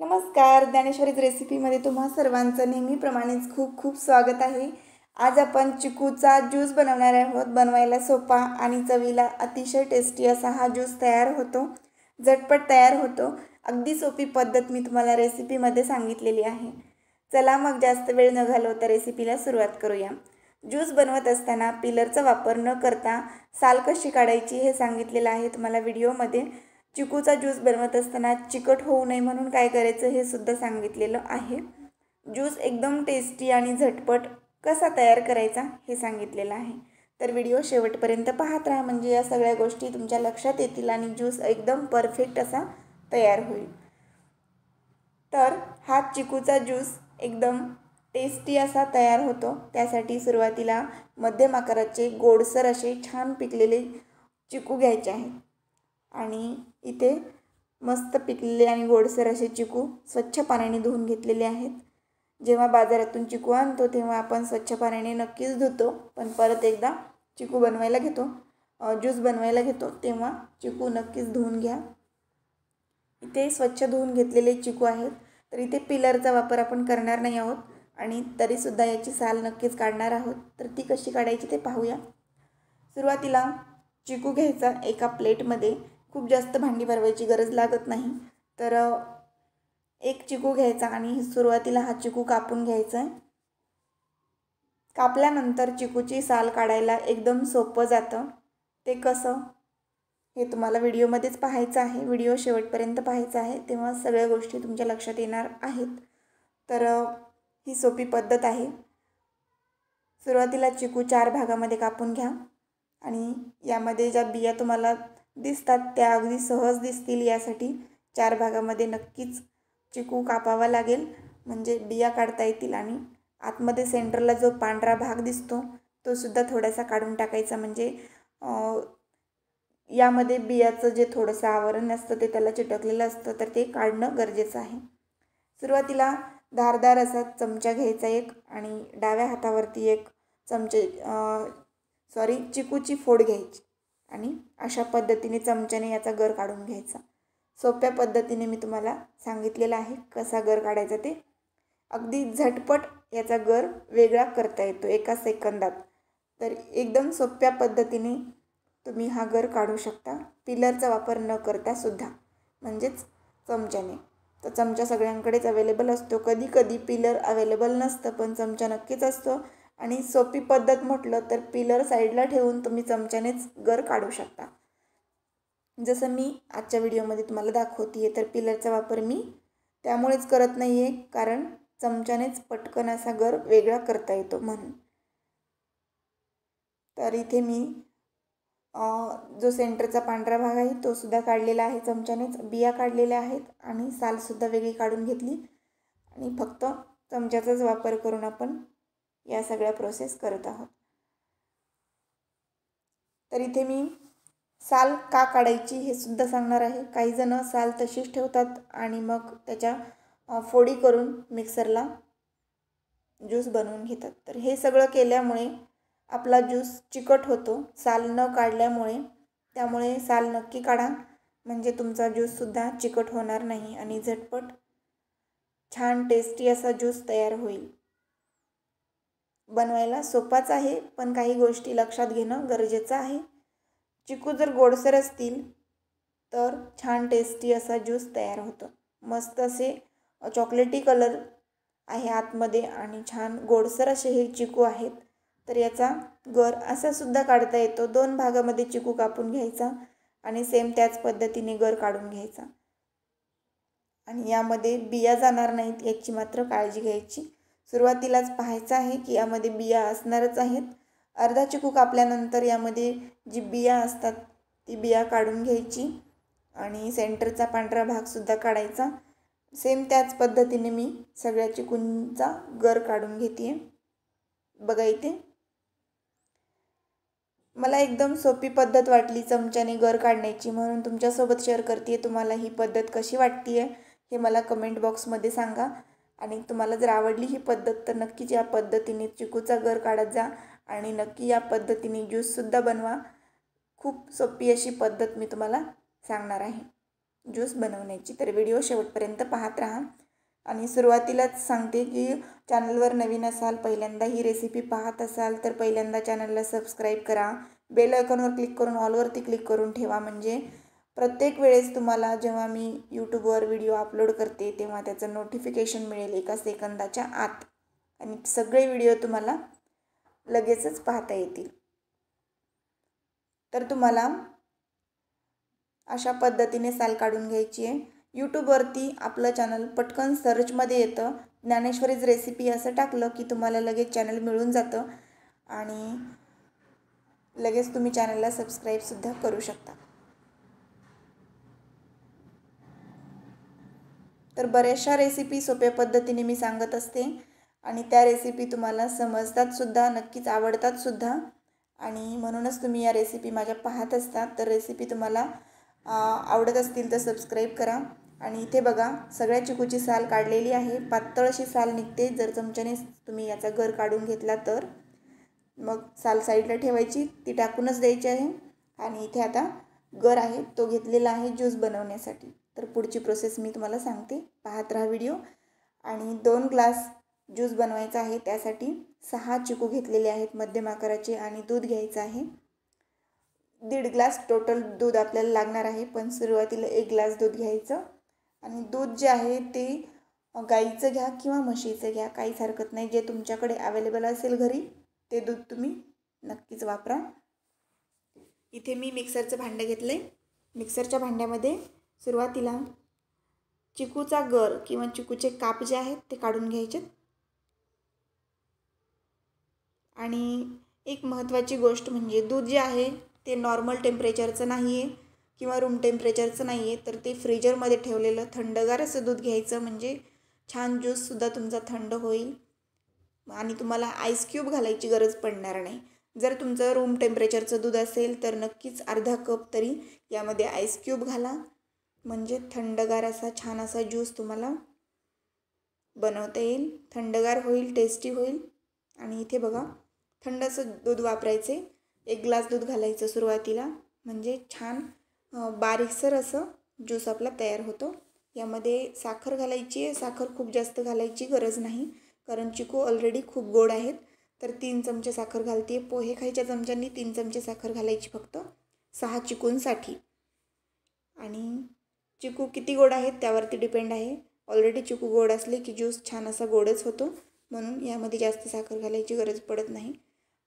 नमस्कार ज्ञानेश्वरीज रेसिपीमध्ये तुम्हा सर्वांचं नेहमीप्रमाणेच खूप खूप स्वागत आहे आज आपण चिकूचा ज्यूस बनवणार आहोत बनवायला सोपा आणि चवीला अतिशय टेस्टी असा हा ज्यूस तयार होतो झटपट तयार होतो अगदी सोपी पद्धत मी तुम्हाला रेसिपीमध्ये सांगितलेली आहे चला मग जास्त वेळ न घालवता रेसिपीला सुरुवात करूया ज्यूस बनवत असताना पिलरचा वापर न करता साल कशी काढायची हे सांगितलेलं आहे तुम्हाला व्हिडिओमध्ये चिकूचा ज्यूस बनवत असताना चिकट होऊ नये म्हणून काय करायचं हे सुद्धा सांगितलेलं आहे ज्यूस एकदम टेस्टी आणि झटपट कसा तयार करायचा हे सांगितलेलं आहे तर व्हिडिओ शेवटपर्यंत पाहत राहा म्हणजे या सगळ्या गोष्टी तुमच्या लक्षात येतील आणि ज्यूस एकदम परफेक्ट असा तयार होईल तर हा चिकूचा ज्यूस एकदम टेस्टी असा तयार होतो त्यासाठी सुरुवातीला मध्यम आकाराचे गोडसर असे छान पिकलेले चिकू घ्यायचे आहेत आणि इथे मस्त पिकलेले आणि गोडसर असे चिकू स्वच्छ पाण्याने धुवून घेतलेले आहेत जेव्हा बाजारातून चिकू आणतो तेव्हा आपण स्वच्छ पाण्याने नक्कीच धुतो पण परत एकदा चिकू बनवायला घेतो ज्यूस बनवायला घेतो तेव्हा चिकू नक्कीच धुवून घ्या इथे स्वच्छ धुवून घेतलेले चिकू आहेत तर इथे पिलरचा वापर आपण करणार नाही आहोत आणि तरीसुद्धा याची साल नक्कीच काढणार आहोत तर ती कशी काढायची ते पाहूया सुरुवातीला चिकू घ्यायचा एका प्लेटमध्ये खूप जास्त भांडी भरवायची गरज लागत नाही तर एक चिकू घ्यायचा आणि सुरुवातीला हा चिकू कापून घ्यायचा आहे कापल्यानंतर चिकूची साल काढायला एकदम सोपं जातं ते कसं हे तुम्हाला व्हिडिओमध्येच पाहायचं आहे व्हिडिओ शेवटपर्यंत पाहायचा आहे तेव्हा सगळ्या गोष्टी तुमच्या लक्षात येणार आहेत तर ही सोपी पद्धत आहे सुरुवातीला चिकू चार भागामध्ये कापून घ्या आणि यामध्ये ज्या बिया तुम्हाला दिसतात त्या अगदी सहज दिसतील यासाठी चार भागामध्ये नक्कीच चिकू कापावा लागेल म्हणजे बिया काढता येतील आणि आतमध्ये सेंटरला जो पांढरा भाग दिसतो तो सुद्धा थोडासा काढून टाकायचा म्हणजे यामध्ये बियाचं जे थोडंसं आवरण असतं ते त्याला चिटकलेलं असतं तर ते काढणं गरजेचं आहे सुरुवातीला धारदार असा चमचा घ्यायचा एक आणि डाव्या हातावरती एक चमचे सॉरी चिकूची फोड घ्यायची आणि अशा पद्धतीने चमच्याने याचा गर काढून घ्यायचा सोप्या पद्धतीने मी तुम्हाला सांगितलेलं आहे कसा गर काढायचा ते अगदी झटपट याचा गर वेगळा करता येतो एका सेकंदात तर एकदम सोप्या पद्धतीने तुम्ही हा गर काढू शकता पिलरचा वापर न करता सुद्धा म्हणजेच चमच्याने तर चमचा सगळ्यांकडेच अवेलेबल असतो कधी कधी पिलर अवेलेबल नसतं पण चमचा नक्कीच असतो आणि सोपी पद्धत म्हटलं तर पिलर साईडला ठेवून तुम्ही चमच्यानेच गर काढू शकता जसं मी आजच्या व्हिडिओमध्ये तुम्हाला दाखवते आहे तर पिलरचा वापर मी त्यामुळेच करत नाही आहे कारण चमच्यानेच पटकन असा गर वेगळा करता येतो म्हणून तर इथे मी जो सेंटरचा पांढरा भाग आहे तो सुद्धा काढलेला आहे चमच्यानेच बिया काढलेल्या आहेत आणि सालसुद्धा वेगळी काढून घेतली आणि फक्त चमच्याचाच वापर करून आपण या सगळ्या प्रोसेस करत आहोत तर इथे मी साल का काढायची हे सुद्धा सांगणार आहे काही जण साल तशीच ठेवतात आणि मग त्याच्या फोडी करून मिक्सरला ज्यूस बनवून घेतात तर हे सगळं केल्यामुळे आपला ज्यूस चिकट होतो साल न काढल्यामुळे त्यामुळे साल नक्की काढा म्हणजे तुमचा ज्यूससुद्धा चिकट होणार नाही आणि झटपट छान टेस्टी असा ज्यूस तयार होईल बनवायला सोपाच आहे पण काही गोष्टी लक्षात घेणं गरजेचं आहे चिकू जर गोडसर असतील तर छान टेस्टी असा ज्यूस तयार होतो मस्त असे चॉकलेटी कलर आहे आतमध्ये आणि छान गोडसर असे हे चिकू आहेत तर याचा गर असा सुद्धा काढता येतो दोन भागामध्ये चिकू कापून घ्यायचा आणि सेम त्याच पद्धतीने गर काढून घ्यायचा आणि यामध्ये बिया जाणार नाहीत याची मात्र काळजी घ्यायची सुरुवातीलाच पाहायचं आहे की यामध्ये बिया असणारच आहेत अर्धा चिकू कापल्यानंतर यामध्ये जी बिया असतात ती बिया काढून घ्यायची आणि सेंटरचा पांढरा भागसुद्धा काढायचा सेम त्याच पद्धतीने मी सगळ्या चिकूंचा गर काढून घेते बघा इथे मला एकदम सोपी पद्धत वाटली चमच्याने गर काढण्याची म्हणून तुमच्यासोबत शेअर करते तुम्हाला ही पद्धत कशी वाटते आहे हे मला कमेंट बॉक्समध्ये सांगा आणि तुम्हाला जर आवडली ही पद्धत तर नक्कीच या पद्धतीने चिकूचा गर काढत जा आणि नक्की या पद्धतीने ज्यूससुद्धा बनवा खूप सोपी अशी पद्धत मी तुम्हाला सांगणार आहे ज्यूस बनवण्याची तर व्हिडिओ शेवटपर्यंत पाहत राहा आणि सुरुवातीलाच सांगते की चॅनलवर नवीन असाल पहिल्यांदा ही रेसिपी पाहत असाल तर पहिल्यांदा चॅनलला सबस्क्राईब करा बेल आयकॉनवर क्लिक करून ऑलवरती क्लिक करून ठेवा म्हणजे प्रत्येक वेळेस तुम्हाला जेव्हा मी यूट्यूबवर व्हिडिओ अपलोड करते तेव्हा त्याचं नोटिफिकेशन मिळेल एका सेकंदाच्या आत आणि सगळे व्हिडिओ तुम्हाला लगेचच पाहता येतील तर तुम्हाला अशा पद्धतीने साल काढून घ्यायची आहे यूट्यूबवरती आपलं चॅनल पटकन सर्चमध्ये येतं ज्ञानेश्वरीज रेसिपी असं टाकलं की तुम्हाला लगेच चॅनल मिळून जातं आणि लगेच तुम्ही चॅनलला सबस्क्राईबसुद्धा करू शकता तर बऱ्याचशा रेसिपी सोप्या पद्धतीने मी सांगत असते आणि त्या रेसिपी तुम्हाला समजतातसुद्धा नक्कीच आवडतातसुद्धा आणि म्हणूनच तुम्ही या रेसिपी माझ्या पाहत असतात तर रेसिपी तुम्हाला आवडत असतील तर सबस्क्राईब करा आणि इथे बघा सगळ्या चिकूची साल काढलेली आहे पातळ अशी साल निघते जर चमच्याने तुम्ही याचा गर काढून घेतला तर मग साल साईडला ठेवायची ती टाकूनच द्यायची आहे आणि इथे आता गर आहे तो घेतलेला आहे ज्यूस बनवण्यासाठी तर पुढची प्रोसेस मी तुम्हाला सांगते पाहत राहा व्हिडिओ आणि दोन ग्लास ज्यूस बनवायचा आहे त्यासाठी सहा चिकू घेतलेले आहेत मध्यम आकाराचे आणि दूध घ्यायचं आहे दीड ग्लास टोटल दूध आपल्याला लागणार आहे पण सुरुवातीला एक ग्लास दूध घ्यायचं आणि दूध जे आहे ते गाईचं घ्या किंवा म्हशीचं घ्या काहीच हरकत नाही जे तुमच्याकडे अवेलेबल असेल घरी ते दूध तुम्ही नक्कीच वापरा इथे मी मिक्सरचं भांडं घेतलं आहे मिक्सरच्या भांड्यामध्ये सुरुवातीला चिकूचा गर किंवा चिकूचे काप जे आहेत ते काढून घ्यायचे आणि एक महत्त्वाची गोष्ट म्हणजे दूध जे आहे ते नॉर्मल टेम्परेचरचं नाही आहे किंवा रूम टेम्परेचरचं नाही आहे तर ते फ्रीजरमध्ये ठेवलेलं थंडगार असं दूध घ्यायचं म्हणजे छान ज्यूससुद्धा तुमचा थंड होईल आणि तुम्हाला आईस क्यूब घालायची गरज पडणार नाही जर तुमचं रूम टेम्परेचरचं दूध असेल तर नक्कीच अर्धा कप तरी यामध्ये आईस क्यूब घाला म्हणजे थंडगार असा छान असा ज्यूस तुम्हाला बनवता येईल थंडगार होईल टेस्टी होईल आणि इथे बघा थंड दूध वापरायचे एक ग्लास दूध घालायचं सुरुवातीला म्हणजे छान बारीकसर असं ज्यूस आपला तयार होतो यामध्ये साखर घालायची आहे साखर खूप जास्त घालायची गरज नाही कारण चिकू ऑलरेडी खूप गोड आहेत तर तीन चमचे साखर घालते पोहे खायच्या चमच्यांनी तीन चमचे साखर घालायची फक्त सहा चिकूंसाठी आणि चिकू किती गोड आहेत त्यावरती डिपेंड आहे ऑलरेडी चिकू गोड असले की ज्यूस छान असा गोडच होतो म्हणून यामध्ये जास्त साखर घालायची गरज पडत नाही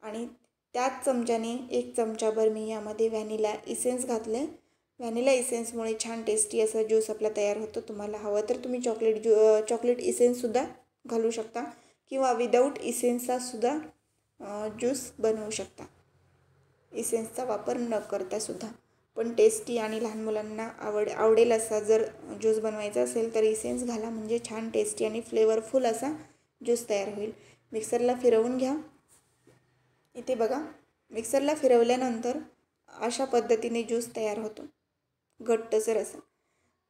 आणि त्याच चमच्याने एक चमचाभर मी यामध्ये व्हॅनिला इसेन्स घातलं आहे व्हॅनिला इसेन्समुळे छान टेस्टी असा ज्यूस आपला तयार होतो तुम्हाला हवं तर तुम्ही चॉकलेट ज्यू चॉकलेट इसेन्ससुद्धा घालू शकता किंवा विदाऊट इसेन्सचासुद्धा ज्यूस बनवू शकता इसेन्सचा वापर न करतासुद्धा पण टेस्टी आणि लहान मुलांना आवड आवडेल असा जर ज्यूस बनवायचा असेल तर इसेन्स घाला म्हणजे छान टेस्टी आणि फ्लेवरफुल असा ज्यूस तयार होईल मिक्सरला फिरवून घ्या इथे बघा मिक्सरला फिरवल्यानंतर अशा पद्धतीने ज्यूस तयार होतो घट्टसर असा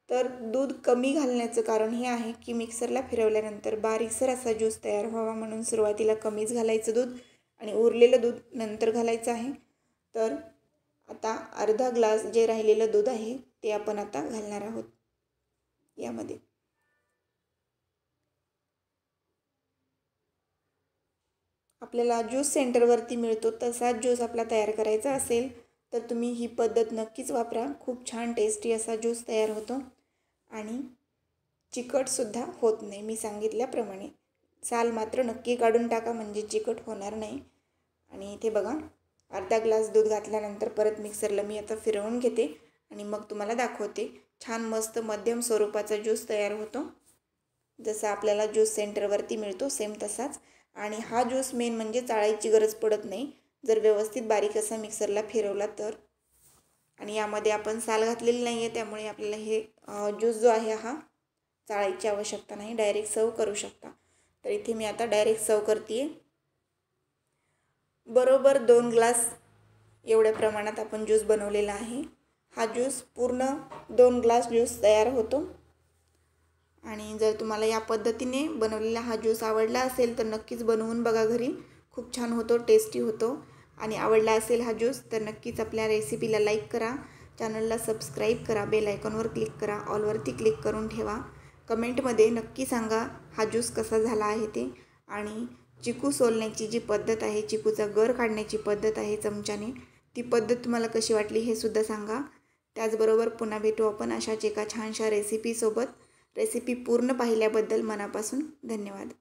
तर दूध कमी घालण्याचं कारण हे आहे की मिक्सरला फिरवल्यानंतर बारीकसर असा ज्यूस तयार व्हावा म्हणून सुरुवातीला कमीच घालायचं दूध आणि उरलेलं दूध नंतर घालायचं आहे तर आता अर्धा ग्लास जे राहिलेलं दूध आहे ते आपण आता घालणार आहोत यामध्ये आपल्याला ज्यूस सेंटरवरती मिळतो तसाच ज्यूस आपला तयार करायचा असेल तर तुम्ही ही पद्धत नक्कीच वापरा खूप छान टेस्टी असा ज्यूस तयार होतो आणि चिकटसुद्धा होत नाही मी सांगितल्याप्रमाणे साल मात्र नक्की काढून टाका म्हणजे चिकट होणार नाही आणि इथे बघा अर्धा ग्लास दूध घातल्यानंतर परत मिक्सरला मी आता फिरवून घेते आणि मग तुम्हाला दाखवते छान मस्त मध्यम स्वरूपाचा ज्यूस तयार होतो जसा आपल्याला ज्यूस सेंटरवरती मिळतो सेम तसाच आणि हा ज्यूस मेन म्हणजे चाळायची गरज पडत नाही जर व्यवस्थित बारीक असा मिक्सरला फिरवला तर आणि यामध्ये आपण साल घातलेली नाही आहे त्यामुळे आपल्याला हे ज्यूस जो आहे हा चाळायची आवश्यकता नाही डायरेक्ट सर्व करू शकता तर इथे मी आता डायरेक्ट सर्व करते आहे बरोबर दोन ग्लास एवढ्या प्रमाणात आपण ज्यूस बनवलेला आहे हा ज्यूस पूर्ण दोन ग्लास ज्यूस तयार होतो आणि जर तुम्हाला या पद्धतीने बनवलेला हा ज्यूस आवडला असेल तर नक्कीच बनवून बघा घरी खूप छान होतो टेस्टी होतो आणि आवडला असेल हा ज्यूस तर नक्कीच आपल्या रेसिपीला लाईक करा चॅनलला सबस्क्राईब करा बेल आयकॉनवर क्लिक करा ऑलवरती क्लिक करून ठेवा कमेंटमध्ये नक्की सांगा हा ज्यूस कसा झाला आहे ते आणि चिकू सोलण्याची जी पद्धत आहे चिकूचा गर काढण्याची पद्धत आहे चमच्याने ती पद्धत तुम्हाला कशी वाटली हे सुद्धा सांगा त्याचबरोबर पुन्हा भेटू आपण अशाच एका छानशा रेसिपीसोबत रेसिपी पूर्ण पाहिल्याबद्दल मनापासून धन्यवाद